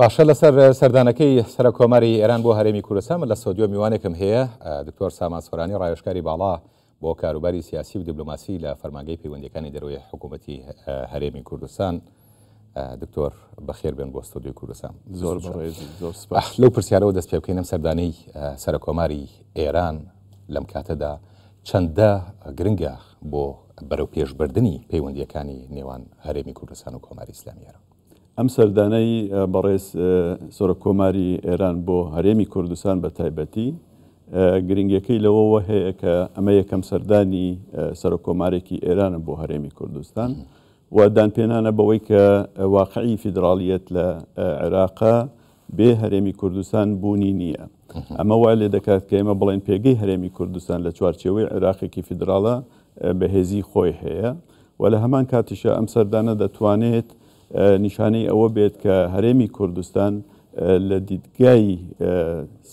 باشە لەسەر سەردانەکەی سرە کۆماری ئێران بۆ هەرێمی کوردستان لە سۆدیۆ میوانێکم هەیە دکتۆر سامانسۆرانی ڕایشکاری باڵا بۆ کاروباری سیاسی و دیبلوماسی لە فەرمانگەی پەیوەندەکانی دەروی حکوومەتی هەرێمی کوردستان دکتۆر بەخێر بن بۆ ستۆدیو کوردستان زۆر لەو پرسیارەوە دەست پێ بکەینم سەردانەی سرە کۆماری ئێران لەم کاتەدا چەندە گرنگە بۆ بەرەو پێشبردننی پەیوەندیەکانی نێوان هەرێمی کوردستان و کۆماری ئسلامیێرە ئەم سەردانەی بەڕێز سۆرە کۆماری ئێران بۆ هەرێمی کوردستان بە تایبەتی گرنگەکەی لەوەوە هەیە کە ئەمە یەکەم سەردانی سەر کۆمارێکی ئێرانە بۆ هەرێمی کوردستان و دانپێنانە بەوەی کە واقعی فیدراالیت لە عێراقا بێ هەرێمی کوردستان بوونی نییە ئەمە وا لێ دەکات کە ئێمە بڵێن پێگەی هەرێمی کوردستان لە چوارچەوەی عێراقێکی فیدراڵە بەهێزی خۆی هەیە و لە هەمان کاتیشە ئەم سەردانە دەتوانێت نیشانەی ئەوە بێت کە هەرێمی کوردستان لە دیدگای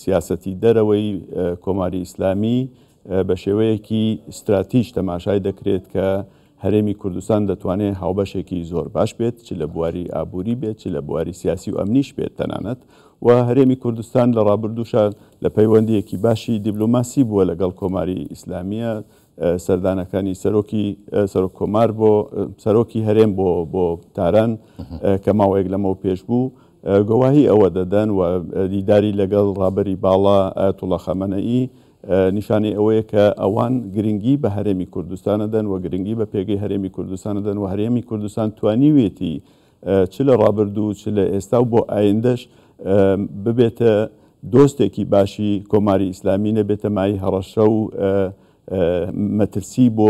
سیاسەتی دەرەوەی کۆماری ئیسلامی بە شێوەیەکی استراتیش تەماشای دەکرێت کە هەرێمی کوردستان دەتوانێت هاوبەشێکی زۆر باش بێت چ لە بواری ئابووری بێت چ لە بواری سیاسی و ئەمنیش بێت تەنانەت و هەرێمی کوردستان لە ڕابردووشە لە پەیوەندیەکی باشی دیبلوماسی بووە لەگەڵ کۆماری ئیسلامیە سەردانەکانی سەرۆکی سەرۆک کۆمار بۆ سەرۆکی هەرێم بۆ بۆ تاران کە ماوەیەک لەمە پێش بوو گۆواهی ئەوە دەدەن و دیداری لەگەڵ ڕابری باڵا توڵە خەمەنەئی نیشانەی ئەوەیە کە ئەوان گرنگی بە هەرێمی کوردستانە دەن و گرنگی بە پێگەی هەرێمی کوردستانە دەن و هەرێمی کوردستان توانیوێتی چ لە ڕابرد و چ لە ئێستا و بۆ ئایندەش ببێتە دۆستێکی باشی کۆماری ئیسلامی نەبێتە مای هەڕەشە و مەترسی بۆ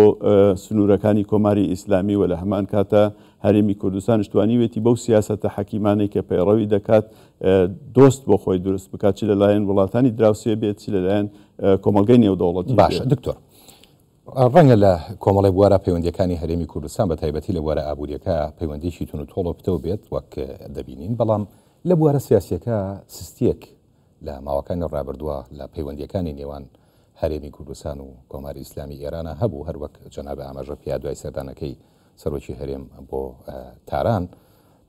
سنوورەکانی کۆماری ئیسلامی و لە هەمان کاتە هەرێمی کوردستان شتوانیوێتی بەو سیاستە حەکیمانێک کە پەیڕەوی دەکات دۆست بۆ خۆی درست بکات چی لەلایەن وڵاتانی دراوسێ بێت چی لەلایەن کۆمەلگەی نێودەوڵەتی باشە دکتۆر ڕەنگە لە کۆمەڵی بوارە پەیوەندەکانی هەرێمی کوردستان بە تایبەتی لە بوارە ئابوووریەکە پەیوەندیشی تون و تۆڵۆ پتەوە بێت وەک دەبینین بەڵام لە بوارە سیاسەکە سستیەک لە ماوەکانی ڕابردووە لە پەیوەندیەکانی نێوان هەرێمی کوردستان و کۆماری ئیسلامی ئێرانە هەبوو هەروەک جەنابە ئاماژە پیادوای سەردانەکەی سەرۆکی هەرێم بۆ تاران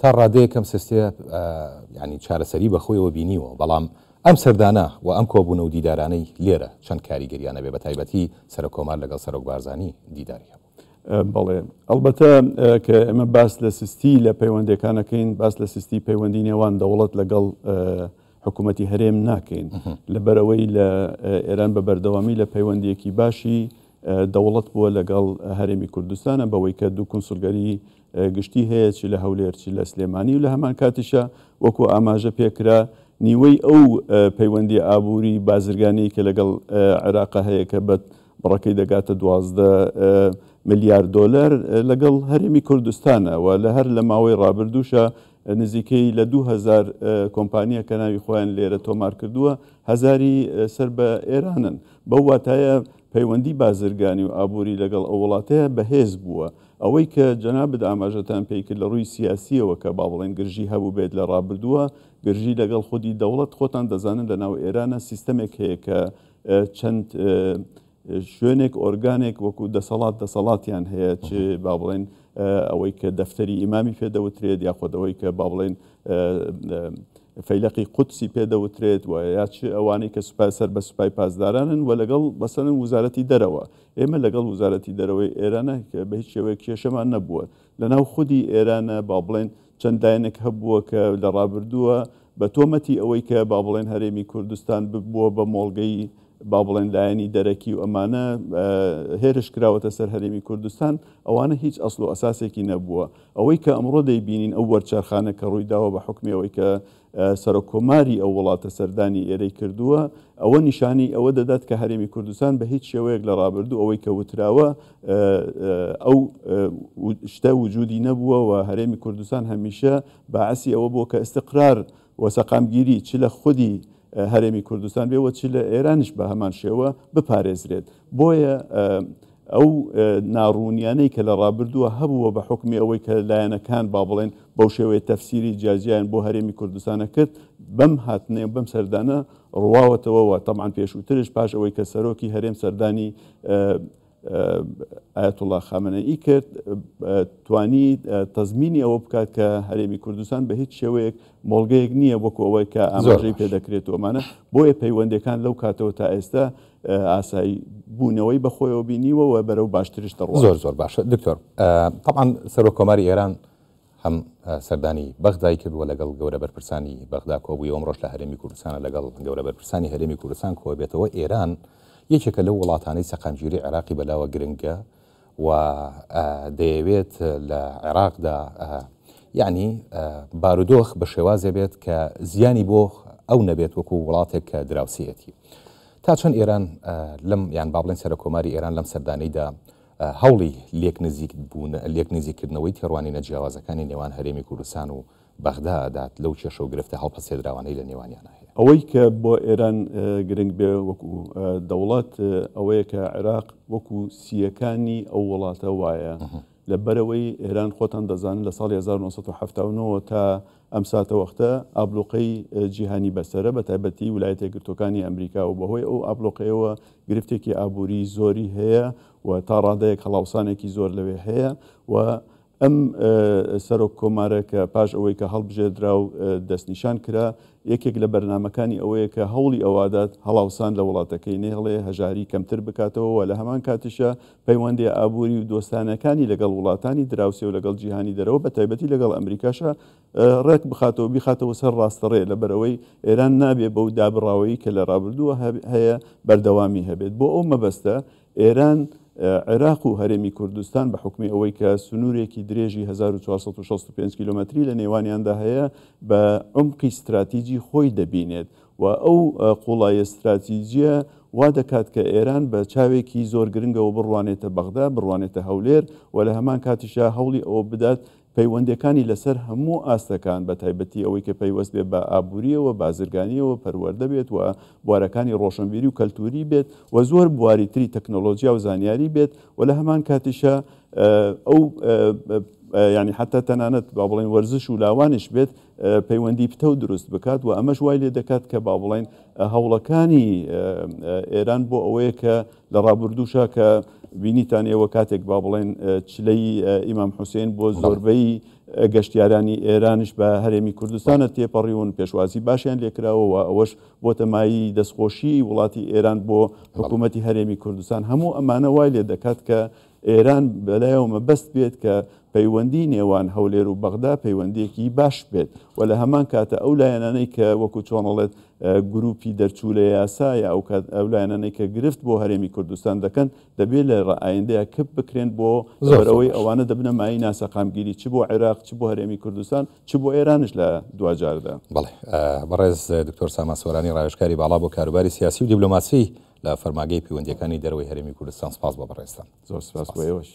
تا ڕادەیەکەم سستێ ینی چارەسەری بەخۆیەوە بینیوە بەڵام ئەم سەردانە و ئەم کۆبوون و دیدارانەی لێرە چەند کاریگەریانە بێ بە تایبەتی سەر کۆمار لەگەڵ سەرۆک بارزانانی دیداری هەبوو بەڵێ ئەلبەتە کە ئەمە باس لە سستی لە پەیوەندەکانەکەین باس لە سستی پەیوەندی نێوان دەوڵەت لەگەڵ حکوومەتتی هەرێم ناکەین لەبەرەوەی لە ئێران بە بەردەوامی لە پەیوەندیەکی باشی دەوڵەت بووە لەگەڵ هەرێمی کوردستانە بەوەی کە دوو کنسولگەری گشتی هەیە چی لە هەولێرچی لە سلێمانی و لە هەمان کاتیشە وەکو ئاماژە پێکرا نیوەی ئەو پەیوەندی ئابووری بازرگانی کە لەگەڵ عێراقا هەیە کە بەت بڕەکەی دەگاتە دوازدە میلیارد دلار لەگەڵ هەرمی کوردستانە و لە هەر لە ماوەی ڕابردووشە نزیکەی لە 2000 کۆمپانیە کە ناوی خۆیان لێرە تۆمار کردووە هزاری سەر بە ئێرانن بەو واتایە پەیوەندی بازرگانی و ئابووری لەگەڵ ئەو وڵاتەیە بەهێز بووە ئەوەی کە جەنابد ئاماژەتان پێیکرد لە ڕووی سیاسیەوە کە با بڵێن گرژی هەبوو بێت لە ڕابردووە گرژی لەگەڵ خودی دەوڵەت خۆتان دەزانن لە ناو ئێرانە سیستمێک هەیە کە چەند شوێنێک ئۆرگانێک وەکو دەسەڵات دەسەڵاتیان هەیە با بڵێن ئەوەی کە دەفتەری ئیمامی پێدەوترێت یاخۆدەوەی کە با بڵێن فەیلقی قوتسی پێدەوترێت و یاچ ئەوانەی کە سوپای سەر بە سوپای پاسدارانن و لەگەڵ بەسەن وزارەتی دەرەوە ئێمە لەگەڵ وزارەتی دەرەوەی ئێرانە کە بە هیچ شێوەیە کێشەمان نەبووە لەناو خودی ئێرانە با بڵێن چەندایەنێک هەبووە کە لە ڕابردووە بە تۆمەتی ئەوەی کە با بڵێن هەرێمی کوردستان ببووە بە مۆڵگەی با بڵێن لایەنی دەرەکی و ئەمانە هێرش کراوەتە سەر هەرێمی کوردستان ئەوانە هیچ ئەسل و ئەساسێکی نەبووە ئەوەی کە ئەمڕۆ دەیبینین ئەو وەرچرخانە کە ڕوویداوە بە حکمەوەی کە سەرۆکۆماری ئەو وڵاتە سەردانی ئێرەی کردووە ئەوە نیشانی ئەوە دەدات کە هەرێمی کوردستان بە هیچ شێوەیەک لە ڕابردوو ئەوەی کە وتراوە ئەو شتە وجودی نەبووە و هەرێمی کوردستان هەمیشە باعسی ئەوە بۆ کە ئستقرار وەسەقامگیری چ لە خودی هەرێمی کوردستان بێەوە چی لە ئێرانش بە هەمان شێوە بپارێزرێت بۆیە ئەو ناڕوونیانەی کە لە ڕابردووە هەبووە بە حکمی ئەوەی کە لایەنەکان با بڵێن بەو شێوەیە تەفسیری جیازیان بۆ هەرێمی کوردستانە کرد بەم هاتنێ بەم سەردانە ڕواوەتەوەەوە تەمان پێشووترش پاش ئەوەی کە سەرۆکی هەرێم سەردانی ئاەتوڵا خامنەئی کرد توانی تەزمینی ئەوە بکات کە هەرێمی کوردستان بە هیچ شێوەیەک مۆلگەیەک نییە وەکو ئەوەی کە ئاماژەی پێدەکرێتەوەمانە بۆیە پەیوەندەکان لەو کاتەوە تا ئێستا ئاسایی بوونەوەی بەخۆیەوە بینیوە و بەرەو باشترش دەڕ زۆر زۆر باشە دکتۆر تاان سەرۆ کۆماری ئێران هەم سەردانی بەغدای کردووە لەگەڵ گەورە بەرپرسانی بەغدا کۆبووی ئەمڕۆژ لە هەرێمی کوردستانە لەگەڵ گەورە بەرپرسانی هەرێمی کوردستان کۆبێتەوە ئێران. یەکێکە لەو وڵاتانەی سەقامگیری عراقی بەلاوە گرنگە و دەیەوێت لە عێراقدا یعنی بارودۆخ بە شێوازە بێت کە زیانی بۆ ئەو نەبێت وەکو وڵاتێک کە دراوسەتی تا چەند ئێران لەم یان با بڵێن سەر کۆماری ئێران لەم سەردانەیدا هەوڵی لێک نزیک بوون لێک نزیکردنەوەی تێڕوانی نەجیاوازەکانی نێوان هەرێمی کوردستان و بەغدادات لەو کێشە و گرفتە هەڵپەسێدراوانەی لە نێوانیانە ئەوەی کە بۆ ئێران گرنگ بێ وەکو دەوڵات ئەوەیە کە عێراق وەکو سیەکانی ئەو وڵاتە وایە لە بەرەوەی ئێران خۆتان دەزانن لە ساڵی 1970 تا ئەم ساتەوەختە ئابلوقەی جیهانی بەسرە بە تایبەتی ولایەتە گرتوەکانی ئەمریکا و بەهۆی ئەو ئابلوقەیەوە گرفتێکی ئابووری زۆری هەیە و تا ڕادەیەک هەڵاوسانێکی زۆر لەوێ هەیە و ئەم سەرۆک کۆمارە کە پاش ئەوەی کە هەڵبژێدرا و دەستنیشان کرا یەکێک لە بەرنمەکانی ئەوەیە کە هەوڵی ئەوادات هەڵاوسان لە وڵاتەکەی نێڵێ هەژاری کەمتر بکاتەوە لە هەمان کاتیشە پەیوەندی ئابووری و دۆستانەکانی لەگەڵ وڵاتانی دراوسێ و لەگەڵ جیهانی دەرەوە بە تایبەتی لەگەڵ ئەمریکاشە ڕێک بخاتەوە بیخاتەوە سەر ڕاستەڕێ لە بەرەوەی ئێران نابێ بەو دابڕاوەی کە لە ڕابردووە هەیە بەردەوامی هەبێت بۆ ئەو مەبەستە ئێران عێراق و هەرێمی کوردستان بە حکمی ئەوەی کە سنوورێکی درێژی 1465 کیلومتری لە نێوانیاندا هەیە بە عمقی استراتیجی خۆی دەبینێت و ئەو قوڵایە استراتیجیە وا دەکات کە ئێران بە چاوێکی زۆر گرنگەوە بڕوانێتە بەغدا بڕوانێتە هەولێر و لە هەمان کاتیشا هەوڵی ئەوە بدات پەیوەندەکانی لەسەر هەموو ئاستەکان بە تایبەتی ئەوەی کە پەیوەست بێت بە ئابوووریەوە بازرگانیەوە پەروەەردە بێت و بوارەکانی ڕۆشنبیری و کەلتوری بێت و زۆر بواری تری تەکنۆلۆژیا و زانیاری بێت و لە هەمان کاتیشە ئەو ینی حتا تەنانەت با بڵین وەرزش و لاوانش بێت پەیوەندی پتە و دروست بکات و ئەمەش وای لێ دەکات کە با بڵین هەوڵەکانی ئێران بۆ ئەوەیە کە لە ڕابردوشە کە بینیتان ئێوە کاتێک با بڵێن چلەی ئیمام حوسێن بۆ زۆربەی گەشتیارانی ئێرانش بە هەرێمی کوردستانە تێپەڕیون پێشوازی باشیان لێکراوەوە ئەوەش بۆ تەمایی دەستخۆشی وڵاتی ئێران بۆ حکوومەتتی هەرێمی کوردستان هەموو ئەمانە وای لێ دەکات کە ئێران بەلایەوەمە بەست بێت کە پەیوەندی نێوان هەولێر و بەغدا پەیوەندێکی باش بێت و لە هەمان کاتە ئەو لایەنانەی کە وەکو چۆنەڵێت گروپی دەرچوو لە یاسایە ئەو ئەو لایەنانەی کە گرفت بۆ هەرێمی کوردستان دەکەن دەبێت لە ڕائندەیە کپ بکرێن بۆ زۆرەوەی ئەوانە دەبنە مای ناسەقامگیری چ بۆ عێراق چ بۆ هەرێمی کوردستان چ بۆ ئێرانش لە دوجاردا بەڵێ بەڕێز دکتۆر ساماسۆرانی ڕایشکاری باڵا بۆ کاروباری سیاسی و دیبلوماسی لە فەرماگەی پەیوەندەکانی دەروی هەرمی کوردستان سپاس بە بەڕێستان زۆر سپاس بۆ ئێوەش